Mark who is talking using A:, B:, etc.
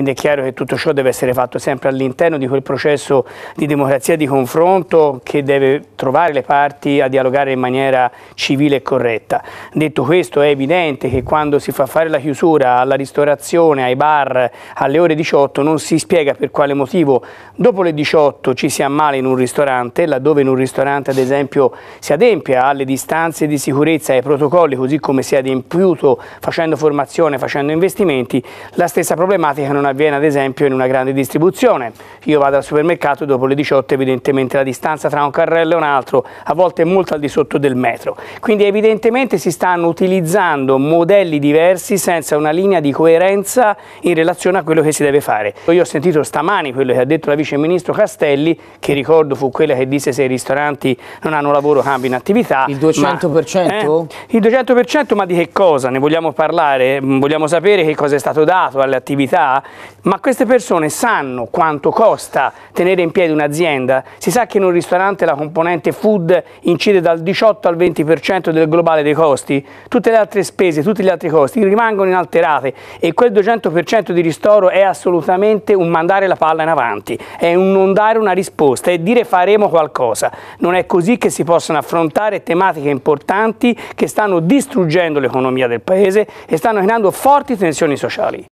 A: Quindi è chiaro che tutto ciò deve essere fatto sempre all'interno di quel processo di democrazia di confronto che deve trovare le parti a dialogare in maniera civile e corretta. Detto questo è evidente che quando si fa fare la chiusura alla ristorazione, ai bar, alle ore 18 non si spiega per quale motivo dopo le 18 ci si ammala in un ristorante, laddove in un ristorante ad esempio si adempia alle distanze di sicurezza e ai protocolli così come si è adempiuto facendo formazione, facendo investimenti, la stessa problematica non ha avviene ad esempio in una grande distribuzione. Io vado al supermercato e dopo le 18 evidentemente la distanza tra un carrello e un altro a volte è molto al di sotto del metro. Quindi evidentemente si stanno utilizzando modelli diversi senza una linea di coerenza in relazione a quello che si deve fare. Io ho sentito stamani quello che ha detto la vice ministro Castelli, che ricordo fu quella che disse se i ristoranti non hanno lavoro cambiano attività. Il 200%? Ma, eh, il 200% ma di che cosa? Ne vogliamo parlare? Mm, vogliamo sapere che cosa è stato dato alle attività? ma queste persone sanno quanto costa tenere in piedi un'azienda. Si sa che in un ristorante la componente food incide dal 18 al 20% del globale dei costi, tutte le altre spese, tutti gli altri costi rimangono inalterate e quel 200% di ristoro è assolutamente un mandare la palla in avanti, è un non dare una risposta, è dire faremo qualcosa. Non è così che si possono affrontare tematiche importanti che stanno distruggendo l'economia del Paese e stanno creando forti tensioni sociali.